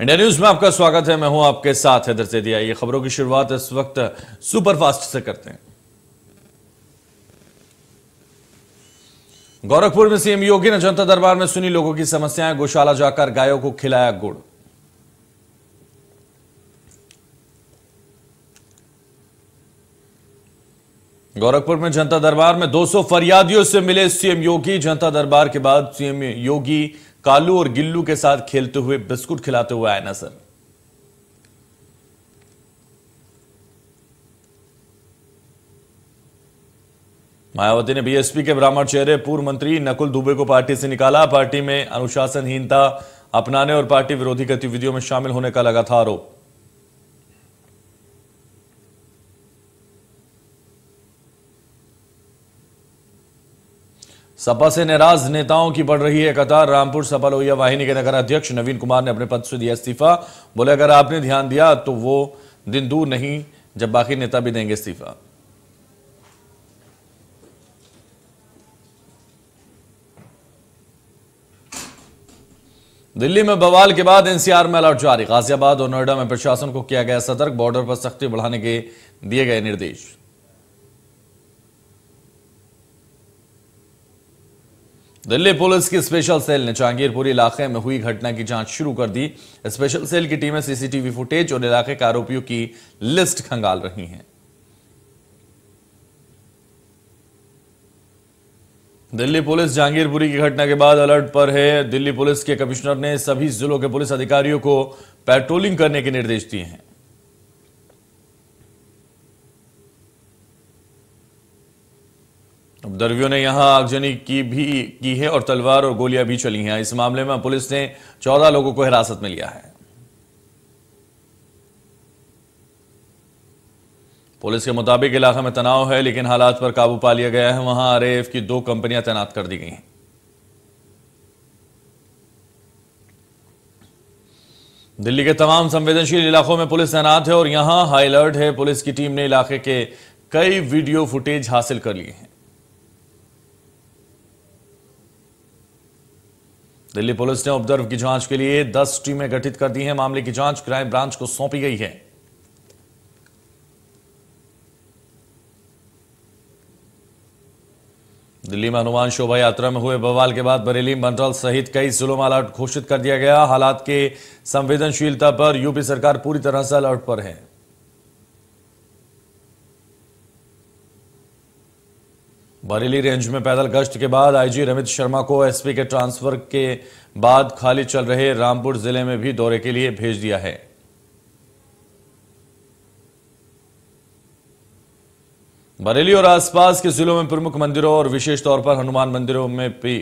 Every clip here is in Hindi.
इंडिया न्यूज में आपका स्वागत है मैं हूं आपके साथ हैदर से दिया ये खबरों की शुरुआत इस वक्त सुपरफास्ट से करते हैं गोरखपुर में सीएम योगी ने जनता दरबार में सुनी लोगों की समस्याएं गौशाला जाकर गायों को खिलाया गुड़ गोरखपुर में जनता दरबार में 200 फरियादियों से मिले सीएम योगी जनता दरबार के बाद सीएम योगी कालू और गिल्लू के साथ खेलते हुए बिस्कुट खिलाते हुए आया सर मायावती ने बीएसपी के ब्राह्मण चेहरे पूर्व मंत्री नकुल दुबे को पार्टी से निकाला पार्टी में अनुशासनहीनता अपनाने और पार्टी विरोधी गतिविधियों में शामिल होने का लगा था आरोप सपा से नाराज नेताओं की बढ़ रही है कतार रामपुर सपा लोहिया वाहिनी के नगर अध्यक्ष नवीन कुमार ने अपने पद से दिया इस्तीफा बोले अगर आपने ध्यान दिया तो वो दिन दूर नहीं जब बाकी नेता भी देंगे इस्तीफा दिल्ली में बवाल के बाद एनसीआर में अलर्ट जारी गाजियाबाद और नोएडा में प्रशासन को किया गया सतर्क बॉर्डर पर सख्ती बढ़ाने के दिए गए निर्देश दिल्ली पुलिस की स्पेशल सेल ने जहांगीरपुरी इलाके में हुई घटना की जांच शुरू कर दी स्पेशल सेल की टीमें सीसीटीवी फुटेज और इलाके के आरोपियों की लिस्ट खंगाल रही हैं दिल्ली पुलिस जहांगीरपुरी की घटना के बाद अलर्ट पर है दिल्ली पुलिस के कमिश्नर ने सभी जिलों के पुलिस अधिकारियों को पेट्रोलिंग करने के निर्देश दिए हैं दरवियों ने यहां आगजनी की भी की है और तलवार और गोलियां भी चली हैं इस मामले में पुलिस ने चौदह लोगों को हिरासत में लिया है पुलिस के मुताबिक इलाके में तनाव है लेकिन हालात पर काबू पा लिया गया है वहां आरएफ की दो कंपनियां तैनात कर दी गई हैं दिल्ली के तमाम संवेदनशील इलाकों में पुलिस तैनात है और यहां हाई अलर्ट है पुलिस की टीम ने इलाके के कई वीडियो फुटेज हासिल कर लिए हैं दिल्ली पुलिस ने उपद्रव की जांच के लिए 10 टीमें गठित कर दी हैं मामले की जांच क्राइम ब्रांच को सौंपी गई है दिल्ली में हनुमान शोभा यात्रा में हुए बवाल के बाद बरेली मंडल सहित कई जिलों में अलर्ट घोषित कर दिया गया हालात के संवेदनशीलता पर यूपी सरकार पूरी तरह से अलर्ट पर है बरेली रेंज में पैदल गश्त के बाद आईजी रमित शर्मा को एसपी के ट्रांसफर के बाद खाली चल रहे रामपुर जिले में भी दौरे के लिए भेज दिया है बरेली और आसपास के जिलों में प्रमुख मंदिरों और विशेष तौर पर हनुमान मंदिरों में भी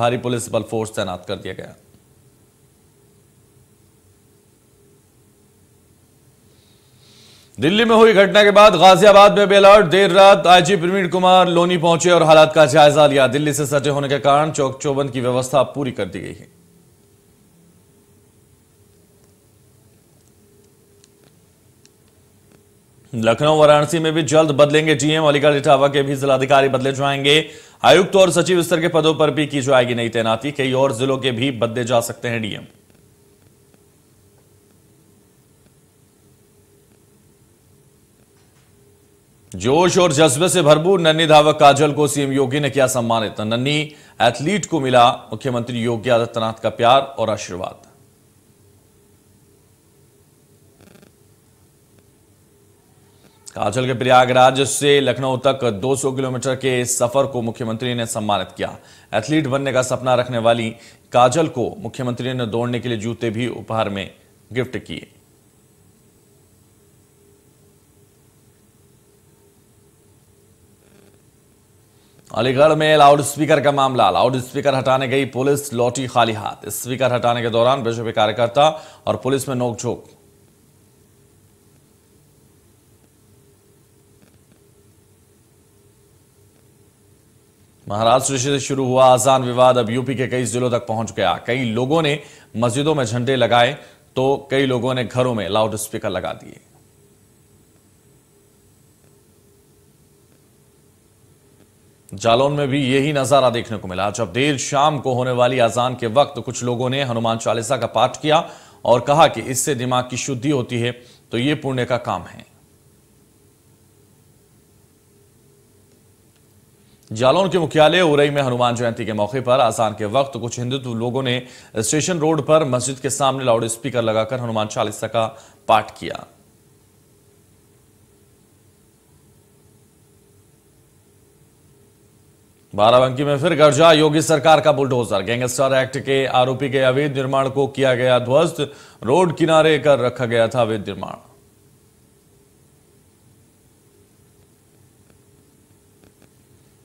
भारी पुलिस बल फोर्स तैनात कर दिया गया दिल्ली में हुई घटना के बाद गाजियाबाद में भी देर रात आईजी प्रवीण कुमार लोनी पहुंचे और हालात का जायजा लिया दिल्ली से सटे होने के कारण चौक चौबंद की व्यवस्था पूरी कर दी गई है लखनऊ वाराणसी में भी जल्द बदलेंगे जीएम अलीगढ़ इटावा के भी जिलाधिकारी बदले जाएंगे आयुक्त और सचिव स्तर के पदों पर भी की जाएगी नई तैनाती कई और जिलों के भी बदले जा सकते हैं डीएम जोश और जज्बे से भरपूर नन्नी धावक काजल को सीएम योगी ने किया सम्मानित नन्नी एथलीट को मिला मुख्यमंत्री योगी आदित्यनाथ का प्यार और आशीर्वाद काजल के प्रयागराज से लखनऊ तक 200 किलोमीटर के सफर को मुख्यमंत्री ने सम्मानित किया एथलीट बनने का सपना रखने वाली काजल को मुख्यमंत्री ने दौड़ने के लिए जूते भी उपहार में गिफ्ट किए अलीगढ़ में लाउड स्पीकर का मामला लाउड स्पीकर हटाने गई पुलिस लौटी खाली हाथ स्पीकर हटाने के दौरान बीजेपी कार्यकर्ता और पुलिस में नोकझोंक महाराष्ट्र से शुरू हुआ आजान विवाद अब यूपी के कई जिलों तक पहुंच गया कई लोगों ने मस्जिदों में झंडे लगाए तो कई लोगों ने घरों में लाउड स्पीकर लगा दिए जालौन में भी यही नजारा देखने को मिला जब देर शाम को होने वाली अजान के वक्त कुछ लोगों ने हनुमान चालीसा का पाठ किया और कहा कि इससे दिमाग की शुद्धि होती है तो ये पुण्य का काम है जालौन के मुख्यालय उरई में हनुमान जयंती के मौके पर आसान के वक्त कुछ हिंदुत्व लोगों ने स्टेशन रोड पर मस्जिद के सामने लाउड स्पीकर लगाकर हनुमान चालीसा का पाठ किया बाराबंकी में फिर गर्जा योगी सरकार का बुलडोजर गैंगस्टर एक्ट के आरोपी के अवैध निर्माण को किया गया ध्वस्त रोड किनारे कर रखा गया था अवैध निर्माण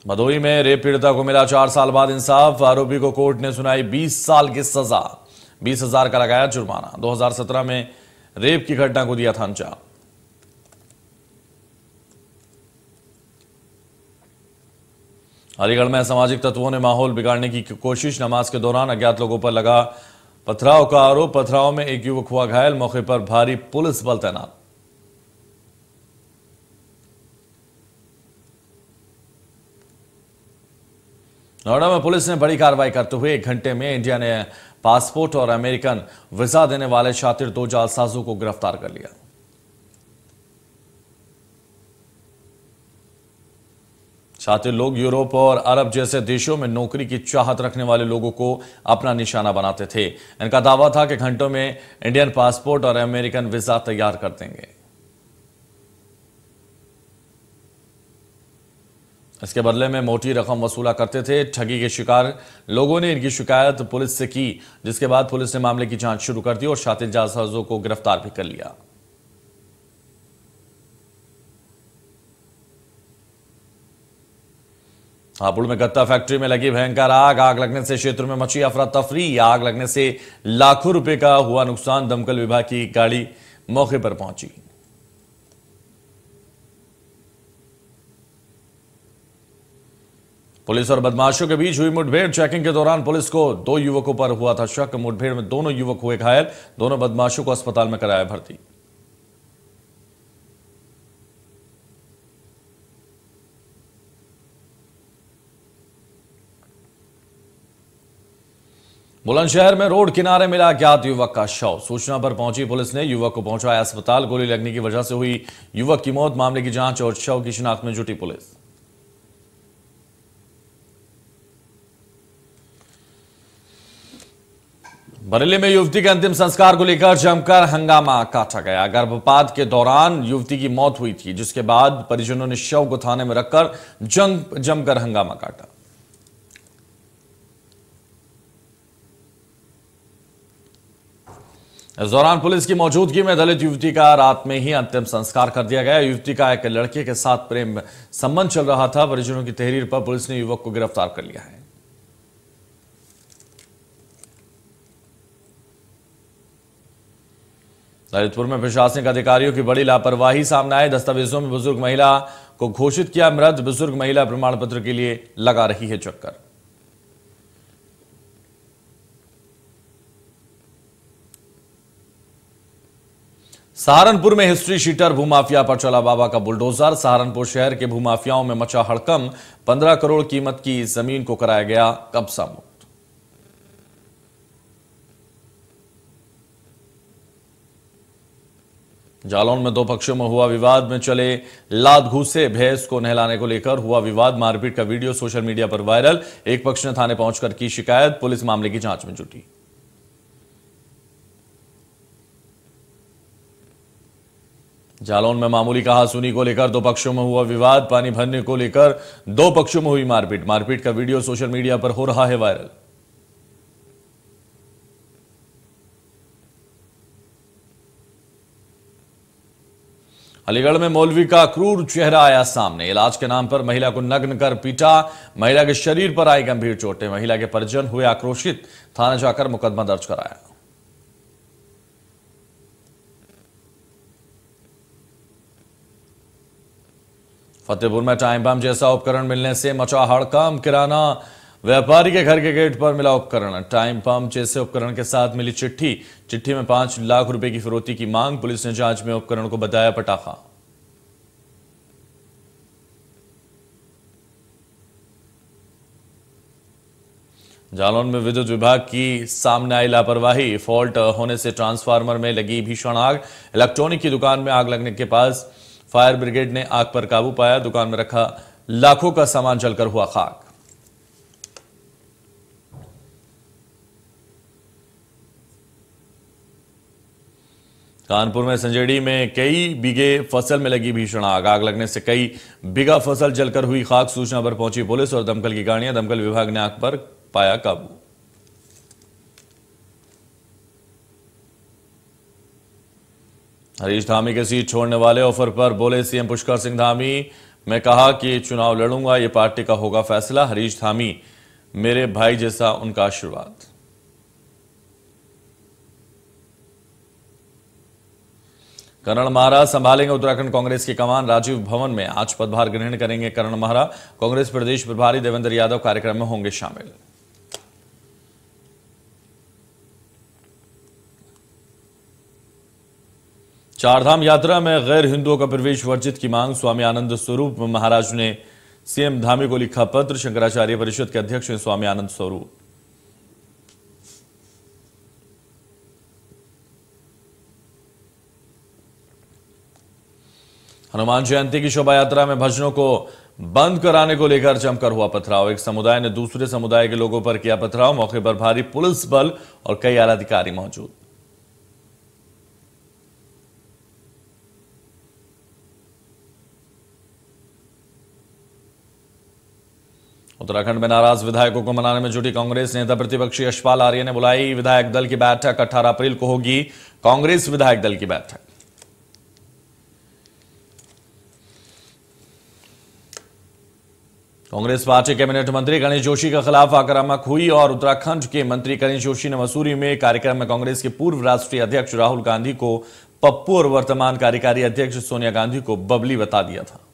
भदोई में रेप पीड़िता को मिला चार साल बाद इंसाफ आरोपी को कोर्ट ने सुनाई 20 साल की सजा बीस हजार का लगाया जुर्माना 2017 में रेप की घटना को दिया था अंजाम अलीगढ़ में सामाजिक तत्वों ने माहौल बिगाड़ने की कोशिश नमाज के दौरान अज्ञात लोगों पर लगा पथराव का आरोप पथराव में एक युवक हुआ घायल मौके पर भारी पुलिस बल तैनात नोएडा में पुलिस ने बड़ी कार्रवाई करते हुए एक घंटे में इंडिया ने पासपोर्ट और अमेरिकन वीजा देने वाले शातिर दो जालसाजों को गिरफ्तार कर लिया छात्र लोग यूरोप और अरब जैसे देशों में नौकरी की चाहत रखने वाले लोगों को अपना निशाना बनाते थे इनका दावा था कि घंटों में इंडियन पासपोर्ट और अमेरिकन वीजा तैयार कर देंगे इसके बदले में मोटी रकम वसूला करते थे ठगी के शिकार लोगों ने इनकी शिकायत पुलिस से की जिसके बाद पुलिस ने मामले की जांच शुरू कर दी और शातिर जासाजों को गिरफ्तार भी कर लिया हापुड़ में गत्ता फैक्ट्री में लगी भयंकर आग आग लगने से क्षेत्र में मची अफरा तफरी आग लगने से लाखों रुपए का हुआ नुकसान दमकल विभाग की गाड़ी मौके पर पहुंची पुलिस और बदमाशों के बीच हुई मुठभेड़ चेकिंग के दौरान पुलिस को दो युवकों पर हुआ था शक मुठभेड़ में दोनों युवक हुए घायल दोनों बदमाशों को अस्पताल में कराया भर्ती बुलंदशहर में रोड किनारे मिला अज्ञात युवक का शव सूचना पर पहुंची पुलिस ने युवक को पहुंचाया अस्पताल गोली लगने की वजह से हुई युवक की मौत मामले की जांच और शव की शिनाख्त में जुटी पुलिस बरेली में युवती के अंतिम संस्कार को लेकर जमकर हंगामा काटा गया गर्भपात के दौरान युवती की मौत हुई थी जिसके बाद परिजनों ने शव को थाने में रखकर जमकर हंगामा काटा इस दौरान पुलिस की मौजूदगी में दलित युवती का रात में ही अंतिम संस्कार कर दिया गया युवती का एक लड़के के साथ प्रेम संबंध चल रहा था परिजनों की तहरीर पर पुलिस ने युवक को गिरफ्तार कर लिया है ललितपुर में प्रशासनिक अधिकारियों की बड़ी लापरवाही सामने आई दस्तावेजों में बुजुर्ग महिला को घोषित किया मृत बुजुर्ग महिला प्रमाण पत्र के लिए लगा रही है चक्कर सहारनपुर में हिस्ट्री शीटर भूमाफिया पर चला बाबा का बुलडोजर सहारनपुर शहर के भूमाफियाओं में मचा हड़कम 15 करोड़ कीमत की जमीन को कराया गया कब्जा मुक्त जालौन में दो पक्षों में हुआ विवाद में चले लाद घूसे भैंस को नहलाने को लेकर हुआ विवाद मारपीट का वीडियो सोशल मीडिया पर वायरल एक पक्ष ने थाने पहुंचकर की शिकायत पुलिस मामले की जांच में जुटी जालौन में मामूली कहासुनी को लेकर दो पक्षों में हुआ विवाद पानी भरने को लेकर दो पक्षों में हुई मारपीट मारपीट का वीडियो सोशल मीडिया पर हो रहा है वायरल अलीगढ़ में मौलवी का क्रूर चेहरा आया सामने इलाज के नाम पर महिला को नग्न कर पीटा महिला के शरीर पर आई गंभीर चोटें महिला के परिजन हुए आक्रोशित थाना जाकर मुकदमा दर्ज कराया फतेहपुर में टाइम बम जैसा उपकरण मिलने से मचा हड़कम किराना व्यापारी के घर के गेट पर मिला उपकरण टाइम पंप जैसे उपकरण के साथ मिली चिट्ठी चिट्ठी में पांच लाख रुपए की फिरौती की मांग पुलिस ने जांच में उपकरण को बताया पटाखा जालौन में विद्युत विभाग की सामने आई लापरवाही फॉल्ट होने से ट्रांसफार्मर में लगी भीषण आग इलेक्ट्रॉनिक की दुकान में आग लगने के पास फायर ब्रिगेड ने आग पर काबू पाया दुकान में रखा लाखों का सामान जलकर हुआ खाक कानपुर में संजेड़ी में कई बीघे फसल में लगी भीषण आग आग लगने से कई बीघा फसल जलकर हुई खाक सूचना पर पहुंची पुलिस और दमकल की गाड़ियां दमकल विभाग ने आग पर पाया काबू हरीश धामी के सीट छोड़ने वाले ऑफर पर बोले सीएम पुष्कर सिंह धामी मैं कहा कि चुनाव लड़ूंगा ये पार्टी का होगा फैसला हरीश धामी मेरे भाई जैसा उनका आशीर्वाद करण महाराज संभालेंगे उत्तराखंड कांग्रेस की कमान राजीव भवन में आज पदभार ग्रहण करेंगे करण महाराज कांग्रेस प्रदेश प्रभारी देवेंद्र यादव कार्यक्रम में होंगे शामिल चारधाम यात्रा में गैर हिंदुओं का प्रवेश वर्जित की मांग स्वामी आनंद स्वरूप महाराज ने सीएम धामी को लिखा पत्र शंकराचार्य परिषद के अध्यक्ष हैं स्वामी आनंद स्वरूप हनुमान जयंती की शोभा यात्रा में भजनों को बंद कराने को लेकर जमकर हुआ पथराव एक समुदाय ने दूसरे समुदाय के लोगों पर किया पथराव मौके पर भारी पुलिस बल और कई आला अधिकारी मौजूद उत्तराखंड में नाराज विधायकों को मनाने में जुटी कांग्रेस नेता प्रतिपक्षी यशपाल आर्य ने बुलाई विधायक दल की बैठक 18 अप्रैल को होगी कांग्रेस विधायक दल की बैठक कांग्रेस पार्टी कैबिनेट मंत्री गणेश जोशी के खिलाफ आक्रामक हुई और उत्तराखंड के मंत्री गणेश जोशी ने मसूरी में कार्यक्रम में कांग्रेस के पूर्व राष्ट्रीय अध्यक्ष राहुल गांधी को पप्पू और वर्तमान कार्यकारी अध्यक्ष सोनिया गांधी को बबली बता दिया था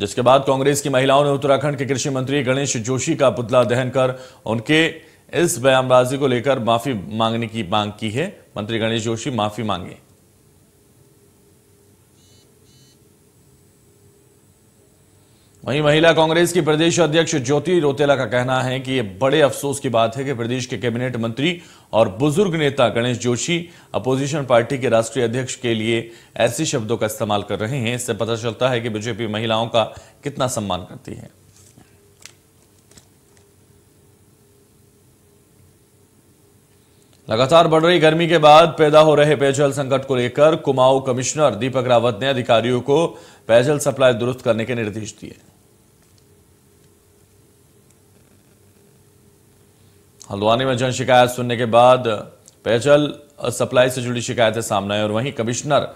जिसके बाद कांग्रेस की महिलाओं ने उत्तराखंड के कृषि मंत्री गणेश जोशी का पुतला दहन कर उनके इस बयानबाजी को लेकर माफी मांगने की मांग की है मंत्री गणेश जोशी माफी मांगे वहीं महिला कांग्रेस की प्रदेश अध्यक्ष ज्योति रोतेला का कहना है कि ये बड़े अफसोस की बात है कि प्रदेश के कैबिनेट मंत्री और बुजुर्ग नेता गणेश जोशी अपोजिशन पार्टी के राष्ट्रीय अध्यक्ष के लिए ऐसे शब्दों का इस्तेमाल कर रहे हैं इससे पता चलता है कि बीजेपी महिलाओं का कितना सम्मान करती है लगातार बढ़ रही गर्मी के बाद पैदा हो रहे पेयजल संकट को लेकर कुमाऊं कमिश्नर दीपक रावत ने अधिकारियों को पेयजल सप्लाई दुरुस्त करने के निर्देश दिए हल्द्वानी में जन शिकायत सुनने के बाद पेयजल सप्लाई से जुड़ी शिकायतें सामने आई और वहीं कमिश्नर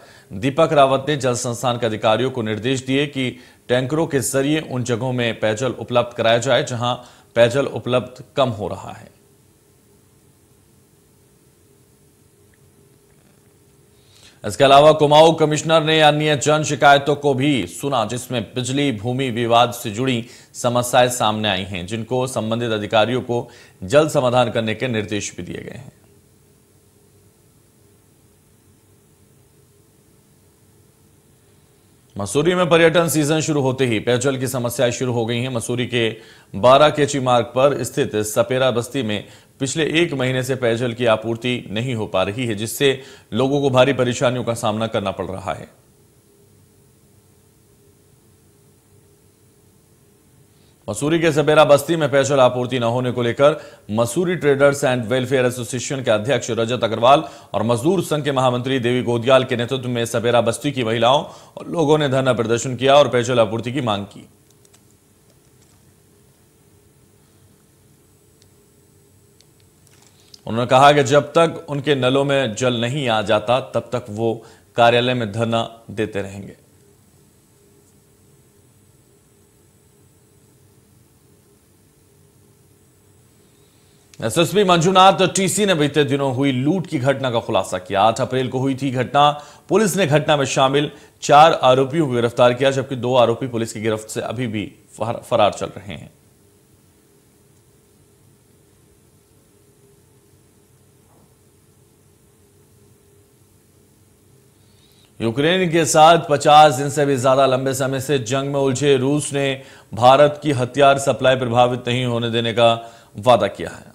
दीपक रावत ने जल संस्थान के अधिकारियों को निर्देश दिए कि टैंकरों के जरिए उन जगहों में पेयजल उपलब्ध कराया जाए जहां पेयजल उपलब्ध कम हो रहा है इसके अलावा कुमाऊं कमिश्नर ने अन्य जन शिकायतों को भी सुना जिसमें बिजली भूमि विवाद से जुड़ी समस्याएं सामने आई हैं जिनको संबंधित अधिकारियों को जल्द समाधान करने के निर्देश भी दिए गए हैं मसूरी में पर्यटन सीजन शुरू होते ही पेयजल की समस्याएं शुरू हो गई हैं मसूरी के बारा केची मार्ग पर स्थित सपेरा बस्ती में पिछले एक महीने से पेयजल की आपूर्ति नहीं हो पा रही है जिससे लोगों को भारी परेशानियों का सामना करना पड़ रहा है मसूरी के सबेरा बस्ती में पेयजल आपूर्ति न होने को लेकर Mussoorie traders and welfare association के अध्यक्ष रजत अग्रवाल और मजदूर संघ के महामंत्री देवी गोदियाल के नेतृत्व में सबेरा बस्ती की महिलाओं और लोगों ने धरना प्रदर्शन किया और पेयजल आपूर्ति की मांग की उन्होंने कहा कि जब तक उनके नलों में जल नहीं आ जाता तब तक वो कार्यालय में धरना देते रहेंगे एसएसपी मंजूनाथ टीसी ने बीते दिनों हुई लूट की घटना का खुलासा किया आठ अप्रैल को हुई थी घटना पुलिस ने घटना में शामिल चार आरोपियों को गिरफ्तार किया जबकि दो आरोपी पुलिस की गिरफ्त से अभी भी फरार चल रहे हैं यूक्रेन के साथ 50 दिन से भी ज्यादा लंबे समय से जंग में उलझे रूस ने भारत की हथियार सप्लाई प्रभावित नहीं होने देने का वादा किया है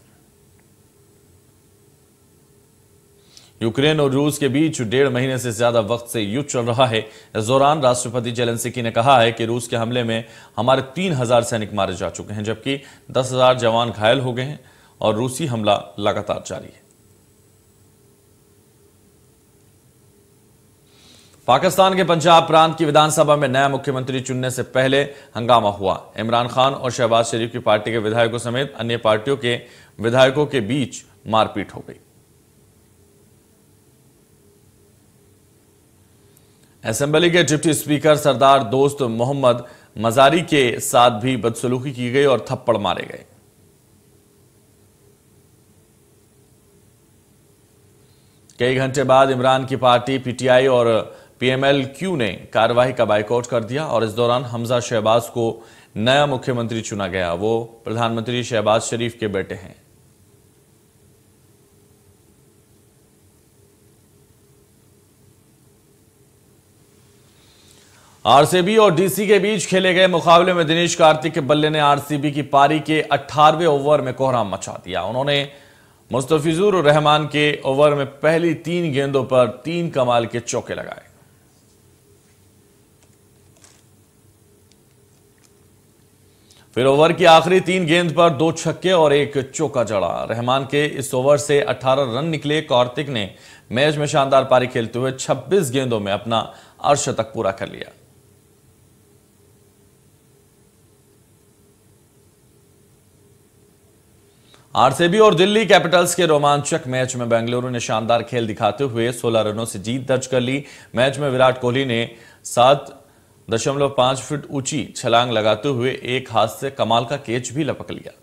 यूक्रेन और रूस के बीच डेढ़ महीने से ज्यादा वक्त से युद्ध चल रहा है इस दौरान राष्ट्रपति जेलेंसिकी ने कहा है कि रूस के हमले में हमारे तीन हजार सैनिक मारे जा चुके हैं जबकि दस हजार जवान घायल हो गए हैं और रूसी हमला लगातार जारी है पाकिस्तान के पंजाब प्रांत की विधानसभा में नया मुख्यमंत्री चुनने से पहले हंगामा हुआ इमरान खान और शहबाज शरीफ की पार्टी के विधायकों समेत अन्य पार्टियों के विधायकों के बीच मारपीट हो गई असेंबली के डिप्टी स्पीकर सरदार दोस्त मोहम्मद मजारी के साथ भी बदसलूकी की गई और थप्पड़ मारे गए कई घंटे बाद इमरान की पार्टी पीटीआई और पीएमएलक्यू ने कार्यवाही का बाइकआउट कर दिया और इस दौरान हमजा शहबाज को नया मुख्यमंत्री चुना गया वो प्रधानमंत्री शहबाज शरीफ के बेटे हैं आरसीबी और डीसी के बीच खेले गए मुकाबले में दिनेश कार्तिक के बल्ले ने आरसीबी की पारी के 18वें ओवर में कोहराम मचा दिया उन्होंने मुस्तफिजुर रहमान के ओवर में पहली तीन गेंदों पर तीन कमाल के चौके लगाए फिर ओवर की आखिरी तीन गेंद पर दो छक्के और एक चौका जड़ा रहमान के इस ओवर से 18 रन निकले कार्तिक ने मैच में शानदार पारी खेलते हुए 26 गेंदों में अपना अर्शतक पूरा कर लिया आरसीबी और दिल्ली कैपिटल्स के रोमांचक मैच में बेंगलुरु ने शानदार खेल दिखाते हुए 16 रनों से जीत दर्ज कर ली मैच में विराट कोहली ने सात दशमलव पांच फीट ऊंची छलांग लगाते हुए एक हाथ से कमाल का केच भी लपक लिया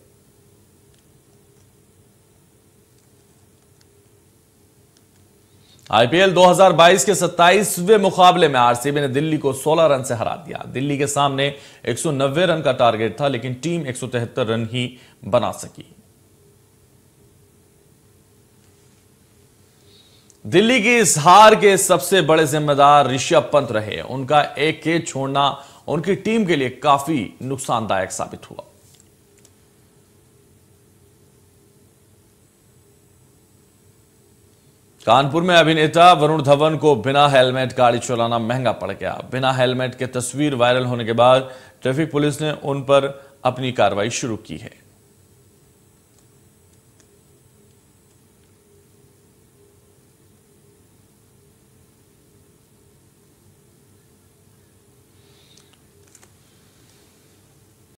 आईपीएल 2022 के 27वें मुकाबले में आरसीबी ने दिल्ली को 16 रन से हरा दिया दिल्ली के सामने 190 रन का टारगेट था लेकिन टीम 173 रन ही बना सकी दिल्ली की इस हार के सबसे बड़े जिम्मेदार ऋषभ पंत रहे उनका एक के छोड़ना उनकी टीम के लिए काफी नुकसानदायक साबित हुआ कानपुर में अभिनेता वरुण धवन को बिना हेलमेट गाड़ी चलाना महंगा पड़ गया बिना हेलमेट के तस्वीर वायरल होने के बाद ट्रैफिक पुलिस ने उन पर अपनी कार्रवाई शुरू की है